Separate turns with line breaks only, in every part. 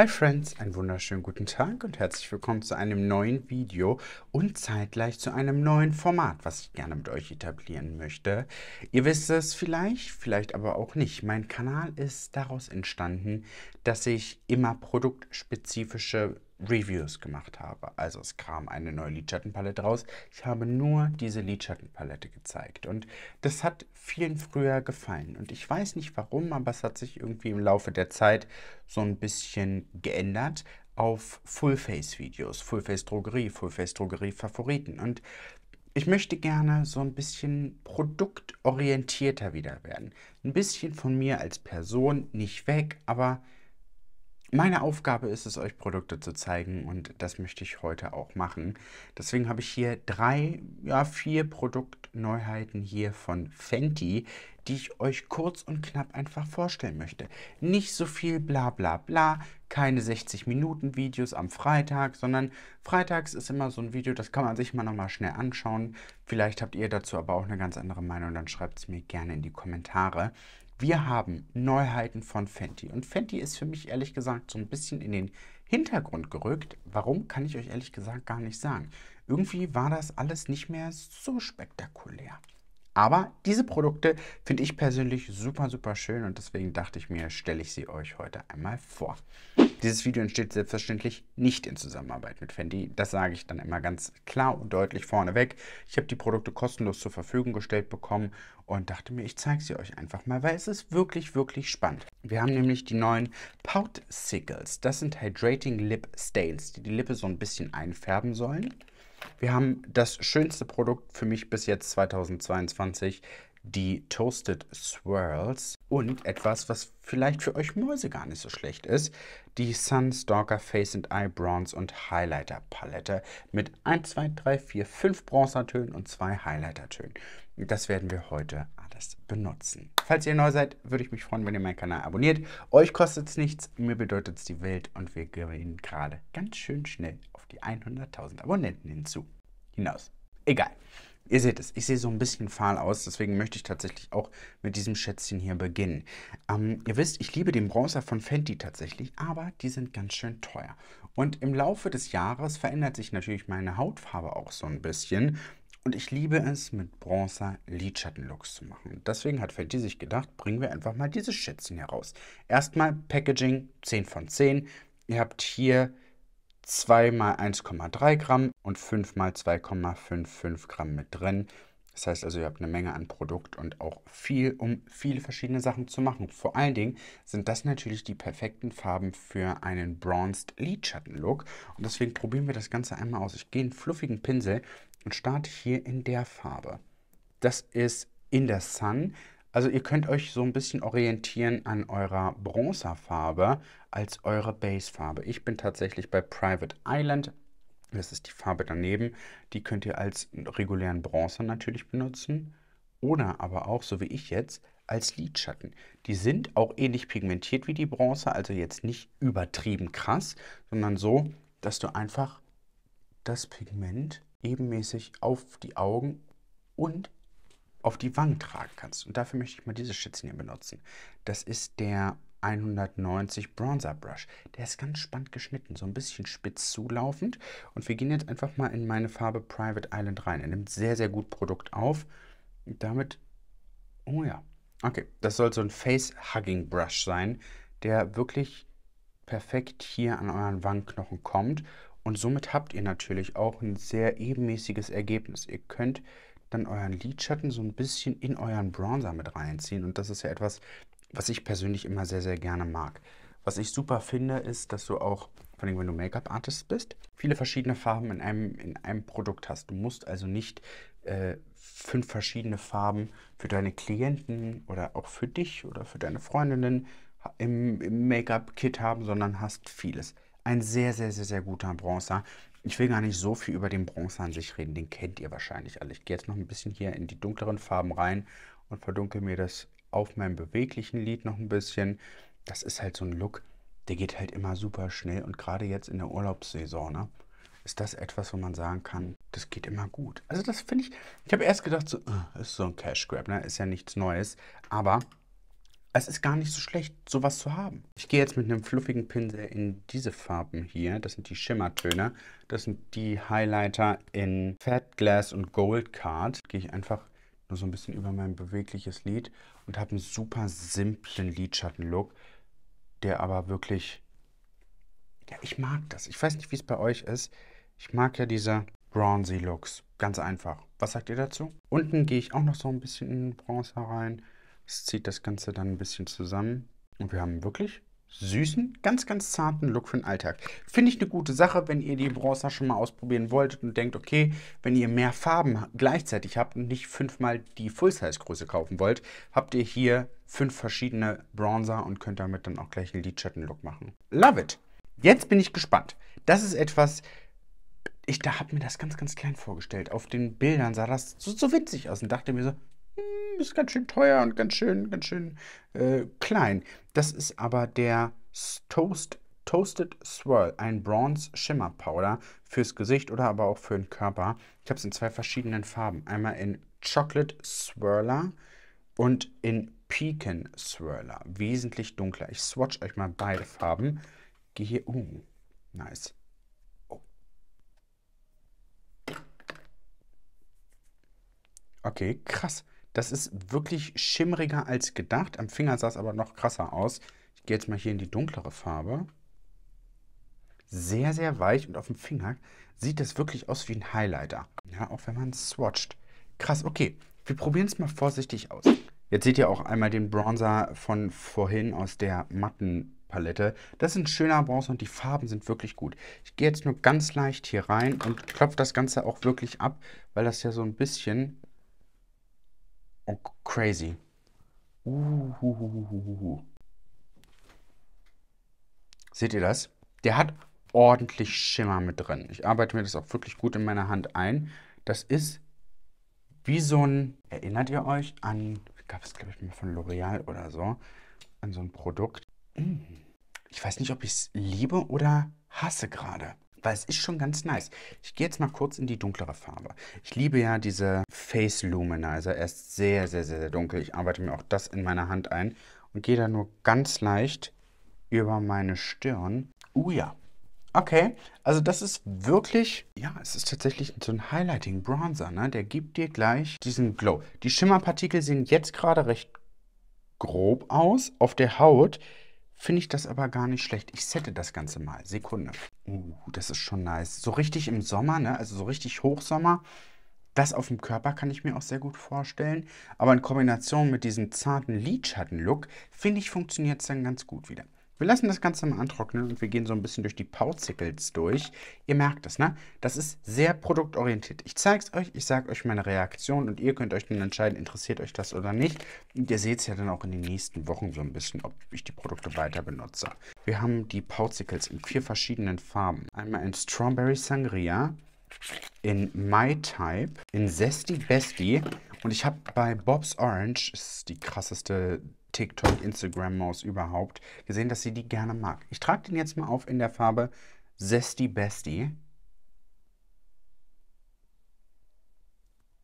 Hi Friends, einen wunderschönen guten Tag und herzlich willkommen zu einem neuen Video und zeitgleich zu einem neuen Format, was ich gerne mit euch etablieren möchte. Ihr wisst es vielleicht, vielleicht aber auch nicht. Mein Kanal ist daraus entstanden, dass ich immer produktspezifische Reviews gemacht habe. Also es kam eine neue Lidschattenpalette raus. Ich habe nur diese Lidschattenpalette gezeigt. Und das hat vielen früher gefallen. Und ich weiß nicht warum, aber es hat sich irgendwie im Laufe der Zeit so ein bisschen geändert auf Fullface-Videos, Fullface-Drogerie, Fullface-Drogerie-Favoriten. Und ich möchte gerne so ein bisschen produktorientierter wieder werden. Ein bisschen von mir als Person nicht weg, aber meine Aufgabe ist es, euch Produkte zu zeigen und das möchte ich heute auch machen. Deswegen habe ich hier drei, ja vier Produktneuheiten hier von Fenty, die ich euch kurz und knapp einfach vorstellen möchte. Nicht so viel bla bla bla, keine 60 Minuten Videos am Freitag, sondern freitags ist immer so ein Video, das kann man sich mal nochmal schnell anschauen. Vielleicht habt ihr dazu aber auch eine ganz andere Meinung, dann schreibt es mir gerne in die Kommentare. Wir haben Neuheiten von Fenty. Und Fenty ist für mich ehrlich gesagt so ein bisschen in den Hintergrund gerückt. Warum, kann ich euch ehrlich gesagt gar nicht sagen. Irgendwie war das alles nicht mehr so spektakulär. Aber diese Produkte finde ich persönlich super, super schön und deswegen dachte ich mir, stelle ich sie euch heute einmal vor. Dieses Video entsteht selbstverständlich nicht in Zusammenarbeit mit Fendi. Das sage ich dann immer ganz klar und deutlich vorneweg. Ich habe die Produkte kostenlos zur Verfügung gestellt bekommen und dachte mir, ich zeige sie euch einfach mal, weil es ist wirklich, wirklich spannend. Wir haben nämlich die neuen Pout Sickles. Das sind Hydrating Lip Stains, die die Lippe so ein bisschen einfärben sollen. Wir haben das schönste Produkt für mich bis jetzt 2022, die Toasted Swirls. Und etwas, was vielleicht für euch Mäuse gar nicht so schlecht ist, die Sunstalker Face and Eye Bronze und Highlighter Palette mit 1, 2, 3, 4, 5 Bronzertönen und 2 Highlightertönen. Das werden wir heute alles benutzen. Falls ihr neu seid, würde ich mich freuen, wenn ihr meinen Kanal abonniert. Euch kostet es nichts, mir bedeutet es die Welt und wir gehen gerade ganz schön schnell auf die 100.000 Abonnenten hinzu. Hinaus. Egal. Ihr seht es, ich sehe so ein bisschen fahl aus, deswegen möchte ich tatsächlich auch mit diesem Schätzchen hier beginnen. Ähm, ihr wisst, ich liebe den Bronzer von Fenty tatsächlich, aber die sind ganz schön teuer. Und im Laufe des Jahres verändert sich natürlich meine Hautfarbe auch so ein bisschen. Und ich liebe es, mit Bronzer Lidschattenlooks zu machen. Deswegen hat Fenty sich gedacht, bringen wir einfach mal dieses Schätzchen heraus. Erstmal Packaging 10 von 10. Ihr habt hier 2 mal 1,3 Gramm und 5 mal 2,55 Gramm mit drin. Das heißt also, ihr habt eine Menge an Produkt und auch viel, um viele verschiedene Sachen zu machen. Vor allen Dingen sind das natürlich die perfekten Farben für einen Bronzed Lidschatten-Look. Und deswegen probieren wir das Ganze einmal aus. Ich gehe einen fluffigen Pinsel und starte hier in der Farbe. Das ist In the Sun also ihr könnt euch so ein bisschen orientieren an eurer Bronzerfarbe als eure Basefarbe. Ich bin tatsächlich bei Private Island. Das ist die Farbe daneben. Die könnt ihr als regulären Bronzer natürlich benutzen. Oder aber auch, so wie ich jetzt, als Lidschatten. Die sind auch ähnlich pigmentiert wie die Bronzer, also jetzt nicht übertrieben krass, sondern so, dass du einfach das Pigment ebenmäßig auf die Augen und auf die Wangen tragen kannst. Und dafür möchte ich mal diese Schätzchen hier benutzen. Das ist der 190 Bronzer Brush. Der ist ganz spannend geschnitten, so ein bisschen spitz zulaufend. Und wir gehen jetzt einfach mal in meine Farbe Private Island rein. Er nimmt sehr, sehr gut Produkt auf. Und damit, oh ja, okay, das soll so ein Face-Hugging Brush sein, der wirklich perfekt hier an euren Wangenknochen kommt. Und somit habt ihr natürlich auch ein sehr ebenmäßiges Ergebnis. Ihr könnt dann euren Lidschatten so ein bisschen in euren Bronzer mit reinziehen. Und das ist ja etwas, was ich persönlich immer sehr, sehr gerne mag. Was ich super finde, ist, dass du auch, vor allem wenn du Make-up-Artist bist, viele verschiedene Farben in einem, in einem Produkt hast. Du musst also nicht äh, fünf verschiedene Farben für deine Klienten oder auch für dich oder für deine Freundinnen im, im Make-up-Kit haben, sondern hast vieles. Ein sehr, sehr, sehr, sehr guter Bronzer, ich will gar nicht so viel über den Bronzer an sich reden, den kennt ihr wahrscheinlich alle. Ich gehe jetzt noch ein bisschen hier in die dunkleren Farben rein und verdunkel mir das auf meinem beweglichen Lid noch ein bisschen. Das ist halt so ein Look, der geht halt immer super schnell und gerade jetzt in der Urlaubssaison, ne? Ist das etwas, wo man sagen kann, das geht immer gut. Also das finde ich, ich habe erst gedacht, so, äh, ist so ein Cash Grab, ne? ist ja nichts Neues. Aber es ist gar nicht so schlecht, sowas zu haben. Ich gehe jetzt mit einem fluffigen Pinsel in diese Farben hier. Das sind die Schimmertöne. Das sind die Highlighter in Fat Glass und Gold Card. Gehe ich einfach nur so ein bisschen über mein bewegliches Lid und habe einen super simplen Lidschattenlook, der aber wirklich... Ja, ich mag das. Ich weiß nicht, wie es bei euch ist. Ich mag ja diese bronzy Looks. Ganz einfach. Was sagt ihr dazu? Unten gehe ich auch noch so ein bisschen in Bronzer rein. Es zieht das Ganze dann ein bisschen zusammen. Und wir haben wirklich süßen, ganz, ganz zarten Look für den Alltag. Finde ich eine gute Sache, wenn ihr die Bronzer schon mal ausprobieren wolltet und denkt, okay, wenn ihr mehr Farben gleichzeitig habt und nicht fünfmal die Full-Size-Größe kaufen wollt, habt ihr hier fünf verschiedene Bronzer und könnt damit dann auch gleich einen Lidschatten-Look machen. Love it! Jetzt bin ich gespannt. Das ist etwas, ich da habe mir das ganz, ganz klein vorgestellt. Auf den Bildern sah das so, so witzig aus und dachte mir so, hm, ist ganz schön teuer und ganz schön, ganz schön äh, klein. Das ist aber der Toast, Toasted Swirl, ein Bronze Shimmer Powder fürs Gesicht oder aber auch für den Körper. Ich habe es in zwei verschiedenen Farben. Einmal in Chocolate Swirler und in Pecan Swirler. Wesentlich dunkler. Ich swatch euch mal beide Farben. Gehe hier, uh, nice. Oh. Okay, krass. Das ist wirklich schimmeriger als gedacht. Am Finger sah es aber noch krasser aus. Ich gehe jetzt mal hier in die dunklere Farbe. Sehr, sehr weich und auf dem Finger sieht das wirklich aus wie ein Highlighter. Ja, auch wenn man swatcht. Krass, okay. Wir probieren es mal vorsichtig aus. Jetzt seht ihr auch einmal den Bronzer von vorhin aus der matten Palette. Das ist ein schöner Bronzer und die Farben sind wirklich gut. Ich gehe jetzt nur ganz leicht hier rein und klopfe das Ganze auch wirklich ab, weil das ja so ein bisschen Oh, crazy. Uhuhuhuhuhu. Seht ihr das? Der hat ordentlich Schimmer mit drin. Ich arbeite mir das auch wirklich gut in meiner Hand ein. Das ist wie so ein, erinnert ihr euch an, gab es glaube ich mal von L'Oreal oder so, an so ein Produkt. Hm. Ich weiß nicht, ob ich es liebe oder hasse gerade. Weil es ist schon ganz nice. Ich gehe jetzt mal kurz in die dunklere Farbe. Ich liebe ja diese Face Luminizer. Er ist sehr, sehr, sehr, sehr dunkel. Ich arbeite mir auch das in meiner Hand ein und gehe da nur ganz leicht über meine Stirn. Uh ja. Okay, also das ist wirklich, ja, es ist tatsächlich so ein Highlighting Bronzer, ne? Der gibt dir gleich diesen Glow. Die Schimmerpartikel sehen jetzt gerade recht grob aus auf der Haut finde ich das aber gar nicht schlecht. Ich sette das Ganze mal. Sekunde. Uh, das ist schon nice. So richtig im Sommer, ne? also so richtig Hochsommer. Das auf dem Körper kann ich mir auch sehr gut vorstellen. Aber in Kombination mit diesem zarten Lidschatten-Look, finde ich, funktioniert es dann ganz gut wieder. Wir lassen das Ganze mal antrocknen und wir gehen so ein bisschen durch die Pauzicles durch. Ihr merkt es, ne? Das ist sehr produktorientiert. Ich zeige es euch, ich sage euch meine Reaktion und ihr könnt euch dann entscheiden, interessiert euch das oder nicht. Und ihr seht es ja dann auch in den nächsten Wochen so ein bisschen, ob ich die Produkte weiter benutze. Wir haben die Pauzicles in vier verschiedenen Farben. Einmal in Strawberry Sangria, in My Type, in Zesty Bestie und ich habe bei Bob's Orange, ist die krasseste TikTok, Instagram-Maus überhaupt, gesehen, dass sie die gerne mag. Ich trage den jetzt mal auf in der Farbe Zesty Bestie.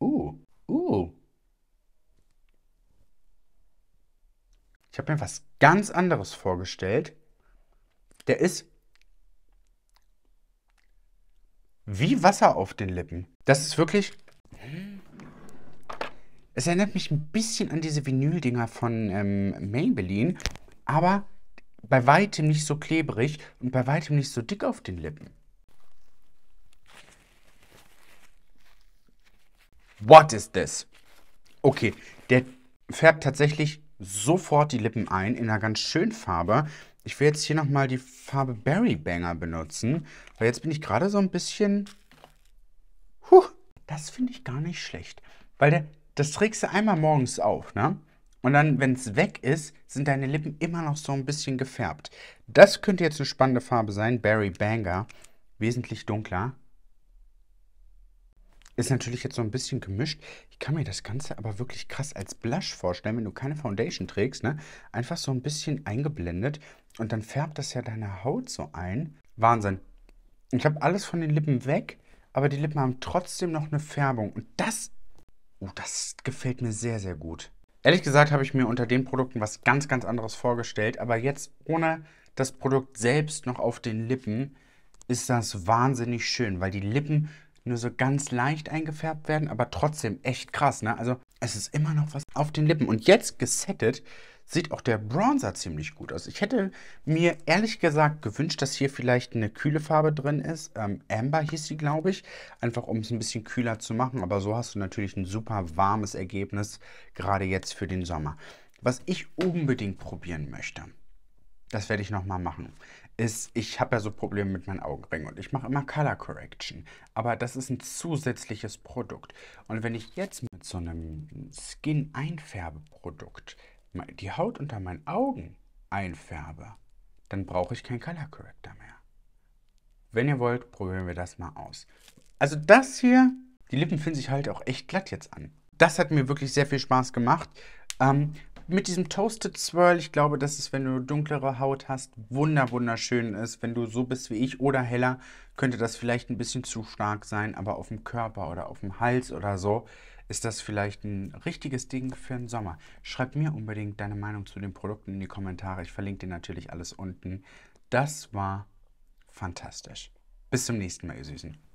Uh, uh. Ich habe mir was ganz anderes vorgestellt. Der ist wie Wasser auf den Lippen. Das ist wirklich es erinnert mich ein bisschen an diese Vinyl-Dinger von ähm, Maybelline, aber bei weitem nicht so klebrig und bei weitem nicht so dick auf den Lippen. What is this? Okay, der färbt tatsächlich sofort die Lippen ein in einer ganz schönen Farbe. Ich will jetzt hier nochmal die Farbe Berry Banger benutzen, weil jetzt bin ich gerade so ein bisschen... Huh, das finde ich gar nicht schlecht, weil der das trägst du einmal morgens auf, ne? Und dann, wenn es weg ist, sind deine Lippen immer noch so ein bisschen gefärbt. Das könnte jetzt eine spannende Farbe sein. Barry Banger. Wesentlich dunkler. Ist natürlich jetzt so ein bisschen gemischt. Ich kann mir das Ganze aber wirklich krass als Blush vorstellen, wenn du keine Foundation trägst. Ne? Einfach so ein bisschen eingeblendet. Und dann färbt das ja deine Haut so ein. Wahnsinn. Ich habe alles von den Lippen weg, aber die Lippen haben trotzdem noch eine Färbung. Und das Uh, das gefällt mir sehr, sehr gut. Ehrlich gesagt habe ich mir unter den Produkten was ganz, ganz anderes vorgestellt, aber jetzt ohne das Produkt selbst noch auf den Lippen ist das wahnsinnig schön, weil die Lippen nur so ganz leicht eingefärbt werden, aber trotzdem echt krass, ne? Also es ist immer noch was auf den Lippen. Und jetzt gesettet sieht auch der Bronzer ziemlich gut aus. Ich hätte mir ehrlich gesagt gewünscht, dass hier vielleicht eine kühle Farbe drin ist. Ähm, Amber hieß sie, glaube ich. Einfach, um es ein bisschen kühler zu machen. Aber so hast du natürlich ein super warmes Ergebnis, gerade jetzt für den Sommer. Was ich unbedingt probieren möchte, das werde ich nochmal machen, ist, ich habe ja so Probleme mit meinen Augenringen und ich mache immer Color Correction. Aber das ist ein zusätzliches Produkt. Und wenn ich jetzt mit so einem Skin-Einfärbeprodukt produkt die Haut unter meinen Augen einfärbe, dann brauche ich keinen Color Corrector mehr. Wenn ihr wollt, probieren wir das mal aus. Also das hier, die Lippen finden sich halt auch echt glatt jetzt an. Das hat mir wirklich sehr viel Spaß gemacht. Ähm, mit diesem Toasted Swirl, ich glaube, dass es, wenn du dunklere Haut hast, wunder wunderschön ist. Wenn du so bist wie ich oder heller, könnte das vielleicht ein bisschen zu stark sein, aber auf dem Körper oder auf dem Hals oder so ist das vielleicht ein richtiges Ding für den Sommer? Schreib mir unbedingt deine Meinung zu den Produkten in die Kommentare. Ich verlinke dir natürlich alles unten. Das war fantastisch. Bis zum nächsten Mal, ihr Süßen.